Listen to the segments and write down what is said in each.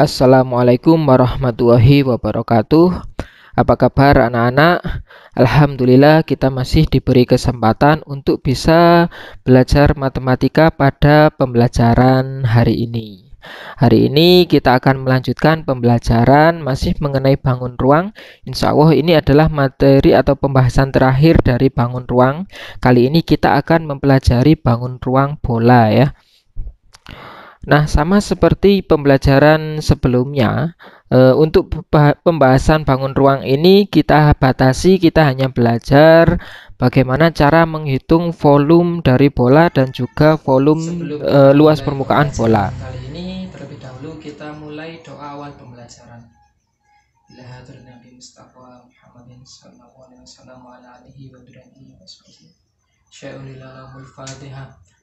Assalamualaikum warahmatullahi wabarakatuh. Apa kabar anak-anak? Alhamdulillah kita masih diberi kesempatan untuk bisa belajar matematika pada pembelajaran hari ini. Hari ini kita akan melanjutkan pembelajaran masih mengenai bangun ruang. Insya Allah ini adalah materi atau pembahasan terakhir dari bangun ruang. Kali ini kita akan mempelajari bangun ruang bola ya. Nah, sama seperti pembelajaran sebelumnya, e, untuk pembahasan bangun ruang ini kita batasi, kita hanya belajar bagaimana cara menghitung volume dari bola dan juga volume e, luas permukaan bola. Kali ini terlebih dahulu kita mulai doa awal pembelajaran. Bismillahirrahmanirrahim.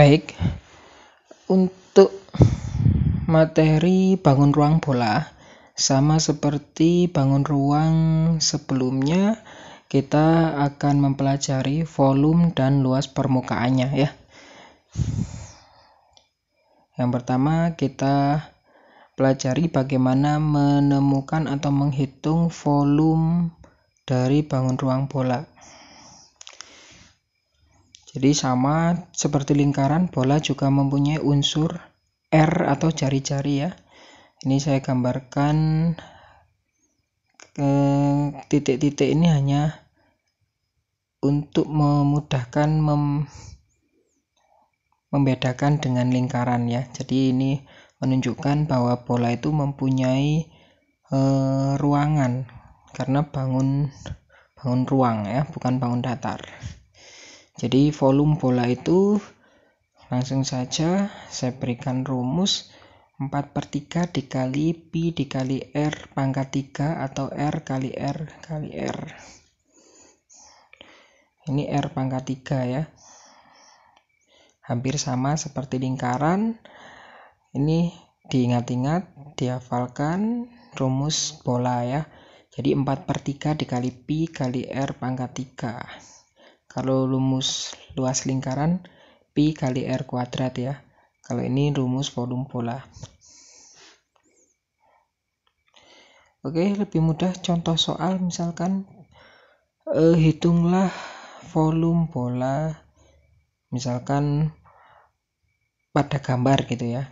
Baik, untuk materi bangun ruang bola, sama seperti bangun ruang sebelumnya, kita akan mempelajari volume dan luas permukaannya ya. Yang pertama kita pelajari bagaimana menemukan atau menghitung volume dari bangun ruang bola. Jadi sama seperti lingkaran, bola juga mempunyai unsur R atau jari-jari ya. Ini saya gambarkan titik-titik ini hanya untuk memudahkan mem membedakan dengan lingkaran ya. Jadi ini menunjukkan bahwa bola itu mempunyai e, ruangan karena bangun bangun ruang ya, bukan bangun datar. Jadi volume bola itu langsung saja saya berikan rumus 4 per 3 dikali Pi dikali R pangkat 3 atau R kali R kali R. Ini R pangkat 3 ya. Hampir sama seperti lingkaran. Ini diingat-ingat, dihafalkan rumus bola ya. Jadi 4 per 3 dikali Pi kali R pangkat 3. Kalau rumus luas lingkaran, pi kali r kuadrat ya. Kalau ini rumus volume bola. Oke, lebih mudah contoh soal misalkan eh, hitunglah volume bola misalkan pada gambar gitu ya.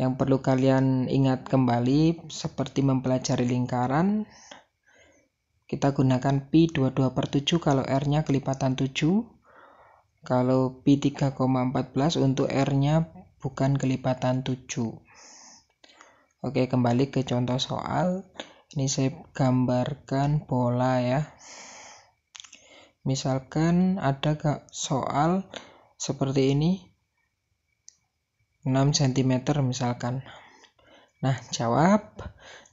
Yang perlu kalian ingat kembali seperti mempelajari lingkaran, kita gunakan pi 22 per 7 kalau R-nya kelipatan 7. Kalau pi 3,14 untuk R-nya bukan kelipatan 7. Oke, kembali ke contoh soal. Ini saya gambarkan bola ya. Misalkan ada soal seperti ini. 6 cm misalkan. Nah, jawab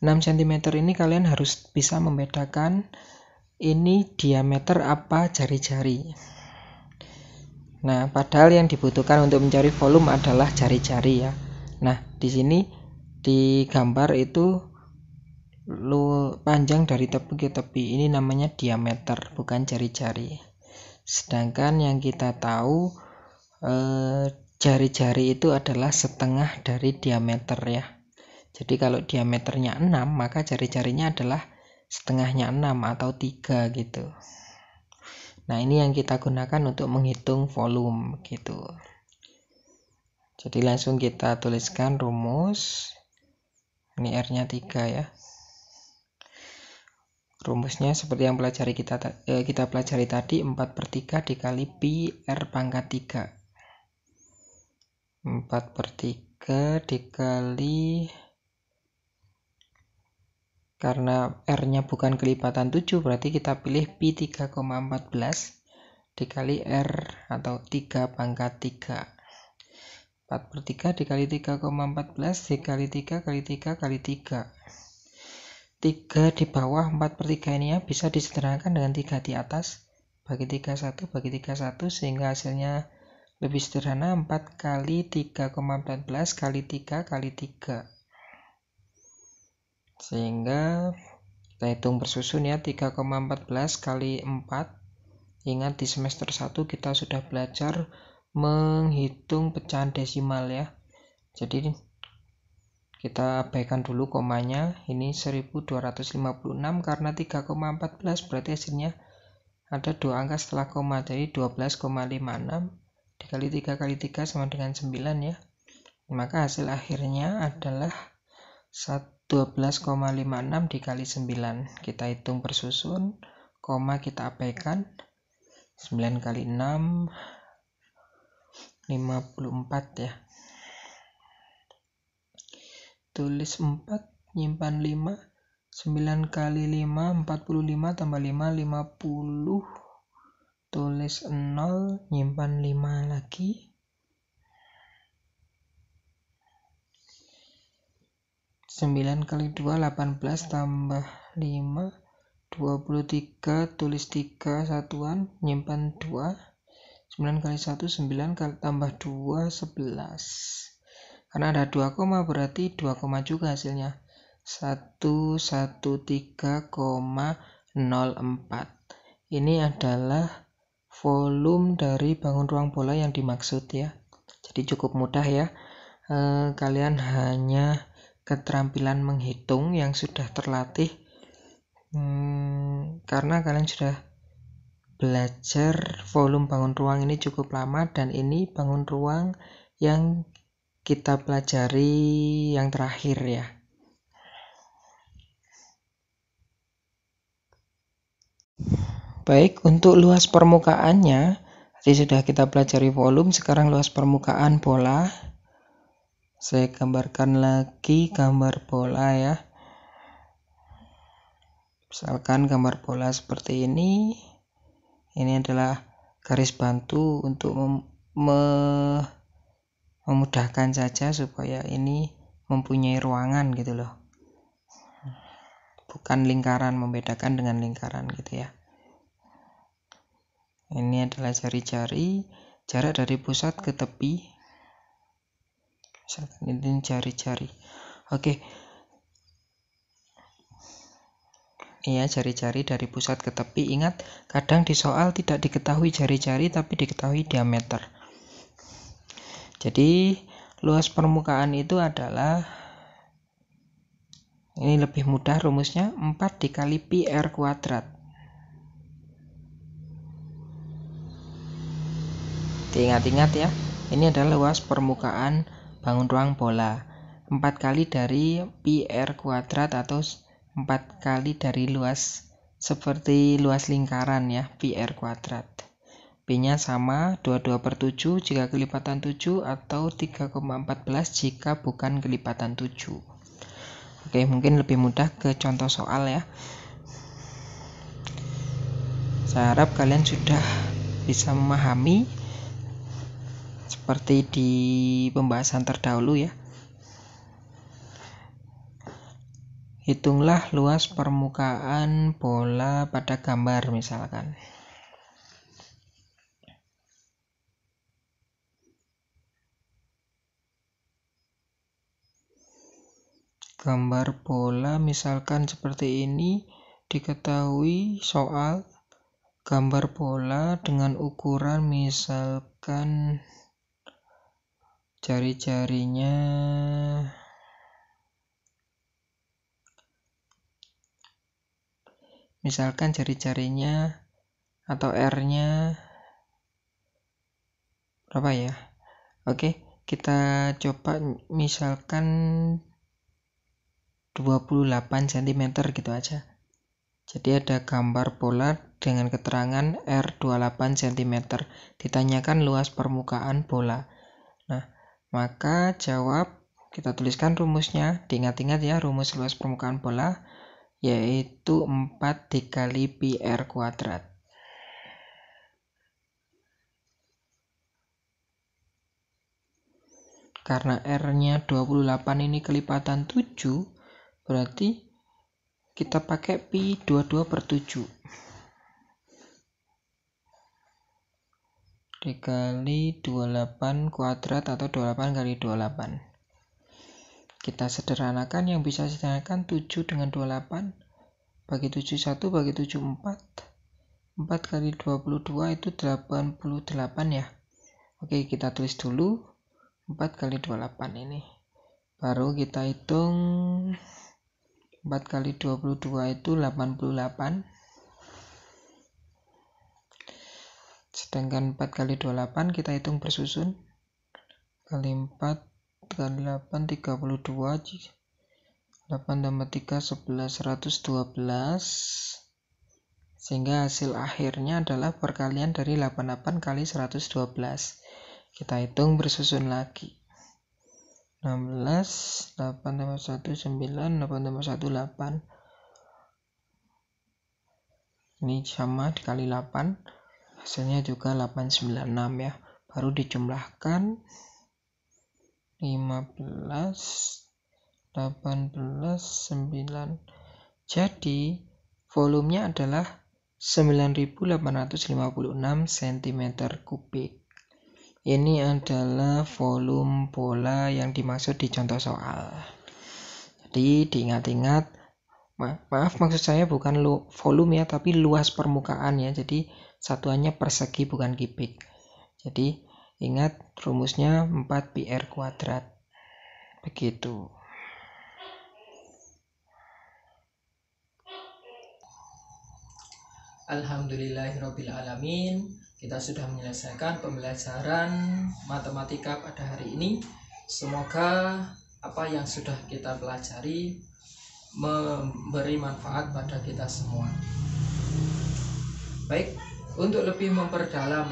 6 cm ini kalian harus bisa membedakan ini diameter apa jari-jari. Nah, padahal yang dibutuhkan untuk mencari volume adalah jari-jari ya. Nah, di sini di gambar itu lu panjang dari tepi ke tepi. Ini namanya diameter, bukan jari-jari. Sedangkan yang kita tahu eh, jari-jari eh, jari -jari itu adalah setengah dari diameter ya. Jadi kalau diameternya 6 maka jari-jarinya adalah setengahnya 6 atau 3 gitu. Nah ini yang kita gunakan untuk menghitung volume gitu. Jadi langsung kita tuliskan rumus. Ini R-nya 3 ya. Rumusnya seperti yang pelajari kita eh, kita pelajari tadi 4 per 3 dikali pi R pangkat 3. 4 per 3 dikali karena R-nya bukan kelipatan 7 berarti kita pilih P3,14 dikali R atau 3 pangkat 3. 4 per 3 dikali 3,14 dikali 3 kali 3 kali 3 3 di bawah 4 per 3 ini ya bisa disederhanakan dengan 3 di atas bagi 3 1 bagi 3 1 sehingga hasilnya lebih sederhana 4 kali 3,14 kali 3 kali 3 sehingga kita hitung bersusun ya 3,14 kali 4 ingat di semester 1 kita sudah belajar menghitung pecahan desimal ya jadi kita abaikan dulu komanya ini 1256 karena 3,14 berarti hasilnya ada dua angka setelah koma jadi 12,56 dikali 3 kali 3 sama dengan 9 ya maka hasil akhirnya adalah 1 12,56 dikali 9 kita hitung bersusun koma kita abaikan 9 kali 6 54 ya tulis 4 nyimpan 5 9 kali 5 45 tambah 5 50 tulis 0 nyimpan 5 lagi 9 kali 2 18 tambah 5 23 tulis 3 satuan nyimpan 2 9 kali 1 9 kali tambah 2 11 karena ada 2 koma berarti 2 koma juga hasilnya 113,04 ini adalah volume dari bangun ruang bola yang dimaksud ya jadi cukup mudah ya e, kalian hanya keterampilan menghitung yang sudah terlatih hmm, karena kalian sudah belajar volume bangun ruang ini cukup lama dan ini bangun ruang yang kita pelajari yang terakhir ya baik untuk luas permukaannya tadi sudah kita pelajari volume sekarang luas permukaan bola saya gambarkan lagi gambar bola ya misalkan gambar bola seperti ini ini adalah garis bantu untuk mem me memudahkan saja supaya ini mempunyai ruangan gitu loh bukan lingkaran membedakan dengan lingkaran gitu ya ini adalah jari-jari jarak dari pusat ke tepi silahkan kalian cari cari oke ini ya cari-cari dari pusat ke tepi ingat kadang di soal tidak diketahui jari-jari tapi diketahui diameter jadi luas permukaan itu adalah ini lebih mudah rumusnya 4 dikali pi r kuadrat ingat ingat ya ini adalah luas permukaan bangun ruang bola 4 kali dari pi r kuadrat atau 4 kali dari luas seperti luas lingkaran ya pi r kuadrat P nya sama 22 per 7 jika kelipatan 7 atau 3,14 jika bukan kelipatan 7 Oke mungkin lebih mudah ke contoh soal ya saya harap kalian sudah bisa memahami seperti di pembahasan terdahulu ya. Hitunglah luas permukaan bola pada gambar misalkan. Gambar bola misalkan seperti ini diketahui soal gambar bola dengan ukuran misalkan Cari carinya, misalkan cari-carinya atau R-nya berapa ya oke kita coba misalkan 28 cm gitu aja jadi ada gambar bola dengan keterangan R28 cm ditanyakan luas permukaan bola maka jawab kita tuliskan rumusnya. Diingat-ingat ya rumus luas permukaan bola yaitu 4 dikali pi r kuadrat. Karena R-nya 28 ini kelipatan 7, berarti kita pakai pi 22 per 7. dikali 28 kuadrat atau 28 kali 28 kita sederhanakan yang bisa sederhanakan 7 dengan 28 bagi 71 bagi 74 4 kali 22 itu 88 ya oke kita tulis dulu 4 kali 28 ini baru kita hitung 4 kali 22 itu 88 Sedangkan 4 kali 28 kita hitung bersusun. Kali 4 kali 8 32. 8 tambah 3 11 112 sehingga hasil akhirnya adalah perkalian dari 88 kali 112 kita hitung bersusun lagi 16 8 tambah 1 9 8 tambah 1 8 ini sama dikali 8 hasilnya juga 896 ya baru dijumlahkan 15 18 9 jadi volumenya adalah 9856 cm kubik ini adalah volume bola yang dimaksud di contoh soal jadi diingat-ingat ma maaf maksud saya bukan volume ya tapi luas permukaan ya jadi satuannya persegi bukan kubik. Jadi ingat rumusnya 4 PR kuadrat. Begitu. alhamdulillahirobbilalamin Kita sudah menyelesaikan pembelajaran matematika pada hari ini Semoga apa yang sudah kita pelajari memberi manfaat pada kita semua Baik, untuk lebih memperdalam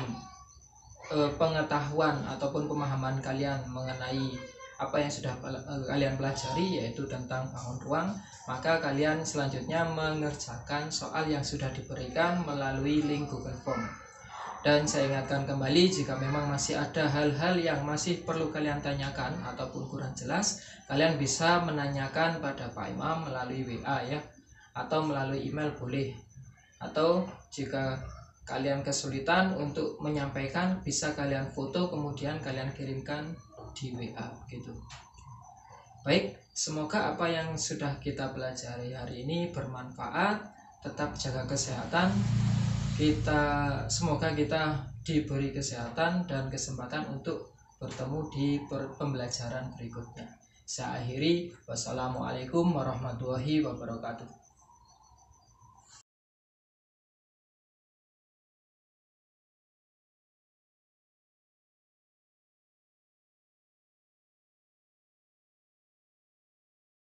e, pengetahuan ataupun pemahaman kalian mengenai apa yang sudah eh, kalian pelajari yaitu tentang bangun ruang maka kalian selanjutnya mengerjakan soal yang sudah diberikan melalui link Google Form dan saya ingatkan kembali jika memang masih ada hal-hal yang masih perlu kalian tanyakan ataupun kurang jelas kalian bisa menanyakan pada Pak Imam melalui WA ya atau melalui email boleh atau jika kalian kesulitan untuk menyampaikan bisa kalian foto kemudian kalian kirimkan di WA gitu. Baik, semoga apa yang sudah kita pelajari hari ini bermanfaat. Tetap jaga kesehatan. Kita semoga kita diberi kesehatan dan kesempatan untuk bertemu di pembelajaran berikutnya. Saya akhiri, wassalamualaikum warahmatullahi wabarakatuh.